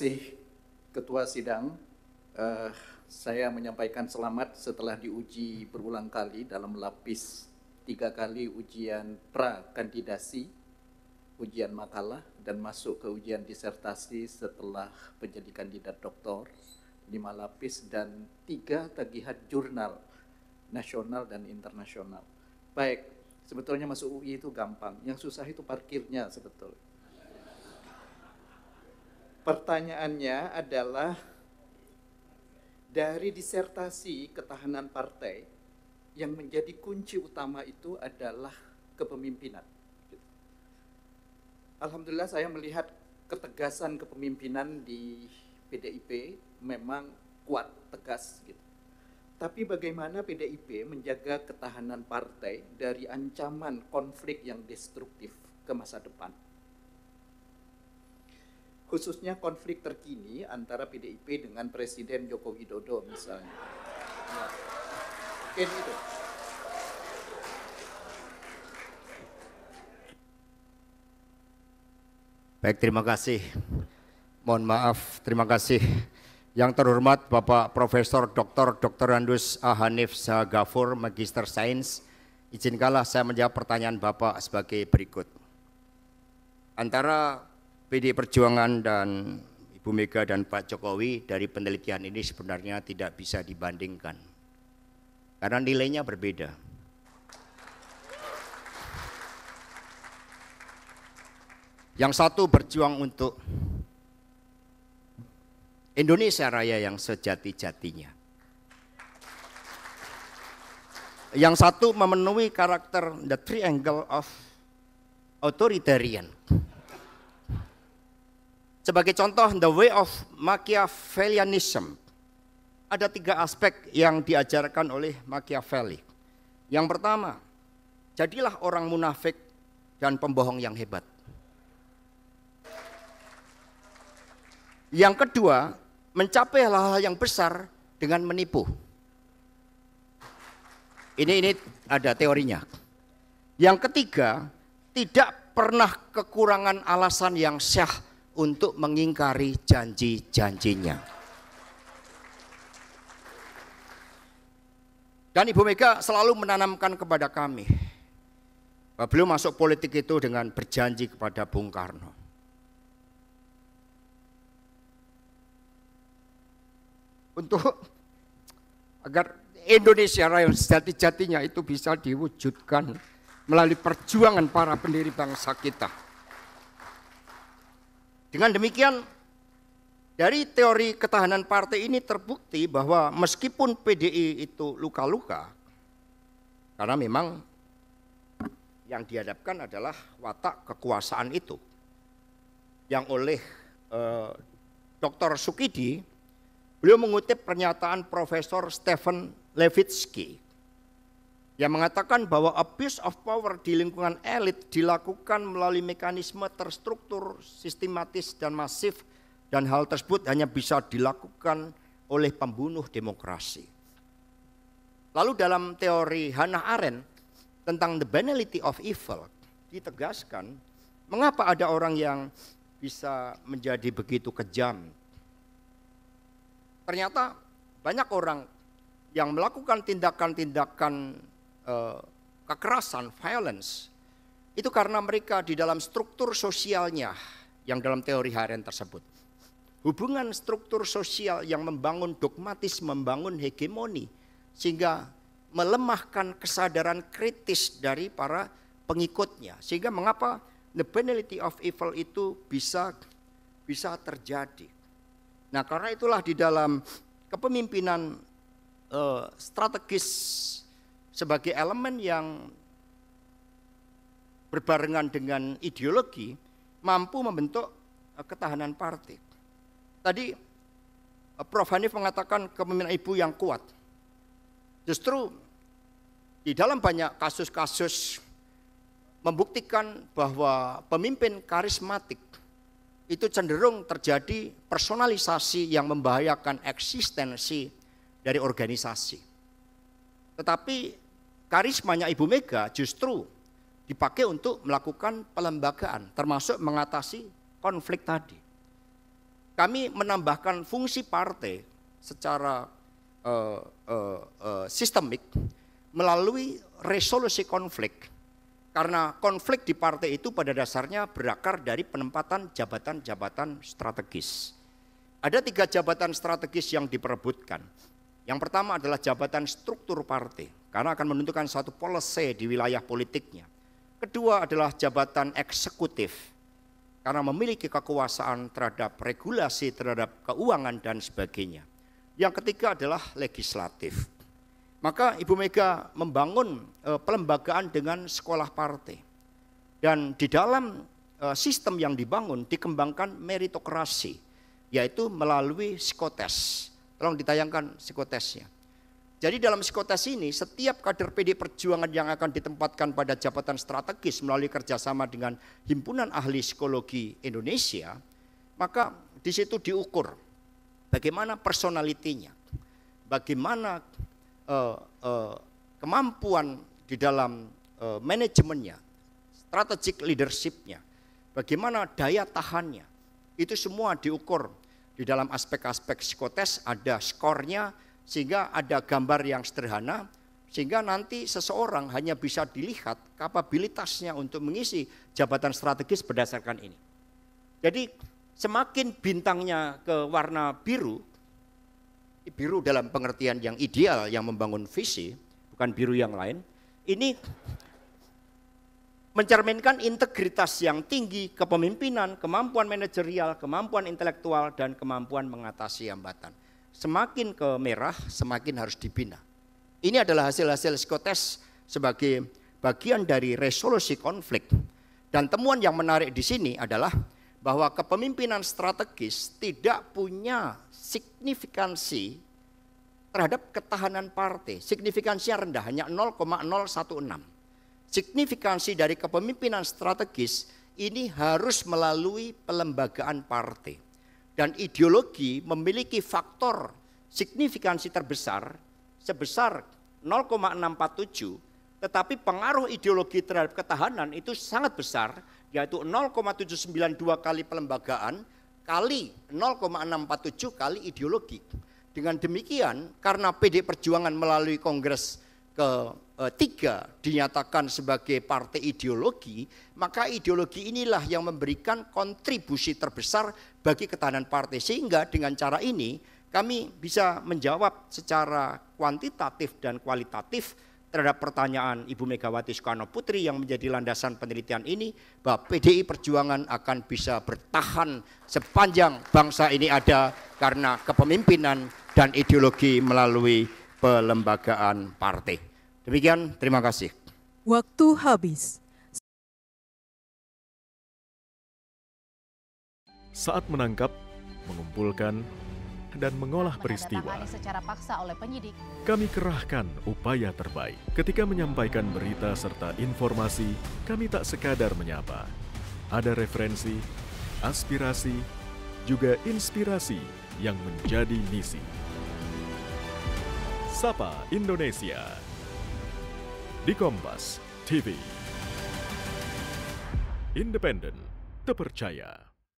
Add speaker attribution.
Speaker 1: kasih Ketua Sidang. Uh, saya menyampaikan selamat setelah diuji berulang kali dalam lapis tiga kali ujian pra-kandidasi, ujian makalah, dan masuk ke ujian disertasi setelah menjadi kandidat doktor, lima lapis, dan tiga tagihan jurnal nasional dan internasional. Baik, sebetulnya masuk UI itu gampang. Yang susah itu parkirnya sebetulnya Pertanyaannya adalah dari disertasi ketahanan partai yang menjadi kunci utama itu adalah kepemimpinan. Alhamdulillah saya melihat ketegasan kepemimpinan di PDIP memang kuat, tegas gitu. Tapi bagaimana PDIP menjaga ketahanan partai dari ancaman konflik yang destruktif ke masa depan? khususnya konflik terkini antara PDIP dengan Presiden Joko Widodo misalnya. Ya. Mungkin itu.
Speaker 2: Baik, terima kasih. Mohon maaf, terima kasih. Yang terhormat Bapak Profesor Dr. Dr. Andus Ahanif Sagafur, Magister Sains. Izinkanlah saya menjawab pertanyaan Bapak sebagai berikut. Antara PD Perjuangan dan Ibu Mega dan Pak Jokowi dari penelitian ini sebenarnya tidak bisa dibandingkan karena nilainya berbeda. Yang satu berjuang untuk Indonesia Raya yang sejati-jatinya. Yang satu memenuhi karakter the triangle of authoritarian. Sebagai contoh, the way of Machiavellianism. Ada tiga aspek yang diajarkan oleh Machiavelli. Yang pertama, jadilah orang munafik dan pembohong yang hebat. Yang kedua, mencapai hal-hal yang besar dengan menipu. Ini ini ada teorinya. Yang ketiga, tidak pernah kekurangan alasan yang syah untuk mengingkari janji-janjinya. Dan Ibu Mega selalu menanamkan kepada kami, beliau masuk politik itu dengan berjanji kepada Bung Karno. Untuk agar Indonesia raya sejati-jatinya itu bisa diwujudkan melalui perjuangan para pendiri bangsa kita. Dengan demikian, dari teori ketahanan partai ini terbukti bahwa meskipun PDI itu luka-luka, karena memang yang dihadapkan adalah watak kekuasaan itu, yang oleh eh, Dr. Sukidi, beliau mengutip pernyataan Profesor Stephen Levitsky yang mengatakan bahwa abuse of power di lingkungan elit dilakukan melalui mekanisme terstruktur, sistematis, dan masif, dan hal tersebut hanya bisa dilakukan oleh pembunuh demokrasi. Lalu dalam teori Hannah Arendt tentang the banality of evil ditegaskan mengapa ada orang yang bisa menjadi begitu kejam. Ternyata banyak orang yang melakukan tindakan-tindakan Eh, kekerasan, violence, itu karena mereka di dalam struktur sosialnya yang dalam teori harian tersebut. Hubungan struktur sosial yang membangun dogmatis, membangun hegemoni, sehingga melemahkan kesadaran kritis dari para pengikutnya. Sehingga mengapa the penalty of evil itu bisa bisa terjadi. Nah karena itulah di dalam kepemimpinan uh, strategis sebagai elemen yang berbarengan dengan ideologi mampu membentuk eh, ketahanan partai. Tadi eh, Prof. Hanif mengatakan kepemimpinan ibu yang kuat. Justru di dalam banyak kasus-kasus membuktikan bahwa pemimpin karismatik itu cenderung terjadi personalisasi yang membahayakan eksistensi dari organisasi. Tetapi karismanya Ibu Mega justru dipakai untuk melakukan pelembagaan, termasuk mengatasi konflik tadi. Kami menambahkan fungsi partai secara uh, uh, uh, sistemik melalui resolusi konflik, karena konflik di partai itu pada dasarnya berakar dari penempatan jabatan-jabatan strategis. Ada tiga jabatan strategis yang diperebutkan. Yang pertama adalah jabatan struktur partai karena akan menentukan satu policy di wilayah politiknya. Kedua adalah jabatan eksekutif karena memiliki kekuasaan terhadap regulasi terhadap keuangan dan sebagainya. Yang ketiga adalah legislatif. Maka Ibu Mega membangun e, pelembagaan dengan sekolah partai. Dan di dalam e, sistem yang dibangun dikembangkan meritokrasi, yaitu melalui psikotes. Tolong ditayangkan psikotesnya. Jadi dalam psikotes ini setiap kader PD Perjuangan yang akan ditempatkan pada jabatan strategis melalui kerjasama dengan Himpunan Ahli Psikologi Indonesia, maka di situ diukur bagaimana personalitinya, bagaimana uh, uh, kemampuan di dalam uh, manajemennya, strategic leadershipnya, bagaimana daya tahannya, itu semua diukur di dalam aspek-aspek psikotes ada skornya, sehingga ada gambar yang sederhana, sehingga nanti seseorang hanya bisa dilihat kapabilitasnya untuk mengisi jabatan strategis berdasarkan ini. Jadi semakin bintangnya ke warna biru, biru dalam pengertian yang ideal yang membangun visi, bukan biru yang lain, ini mencerminkan integritas yang tinggi, kepemimpinan, kemampuan manajerial, kemampuan intelektual, dan kemampuan mengatasi hambatan semakin ke merah semakin harus dibina. Ini adalah hasil-hasil psikotes sebagai bagian dari resolusi konflik. Dan temuan yang menarik di sini adalah bahwa kepemimpinan strategis tidak punya signifikansi terhadap ketahanan partai. Signifikansinya rendah, hanya 0,016. Signifikansi dari kepemimpinan strategis ini harus melalui pelembagaan partai dan ideologi memiliki faktor signifikansi terbesar sebesar 0,647 tetapi pengaruh ideologi terhadap ketahanan itu sangat besar yaitu 0,792 kali pelembagaan kali 0,647 kali ideologi. Dengan demikian karena PD Perjuangan melalui Kongres ketiga eh, dinyatakan sebagai partai ideologi, maka ideologi inilah yang memberikan kontribusi terbesar bagi ketahanan partai. Sehingga dengan cara ini kami bisa menjawab secara kuantitatif dan kualitatif terhadap pertanyaan Ibu Megawati Soekarno Putri yang menjadi landasan penelitian ini bahwa PDI Perjuangan akan bisa bertahan sepanjang bangsa ini ada karena kepemimpinan dan ideologi melalui pelembagaan partai. Demikian, terima kasih.
Speaker 1: Waktu habis. Saat menangkap, mengumpulkan, dan mengolah peristiwa. Kami kerahkan upaya terbaik. Ketika menyampaikan berita serta informasi, kami tak sekadar menyapa. Ada referensi, aspirasi, juga inspirasi yang menjadi misi. Sapa Indonesia di Kompas TV. Independen, terpercaya.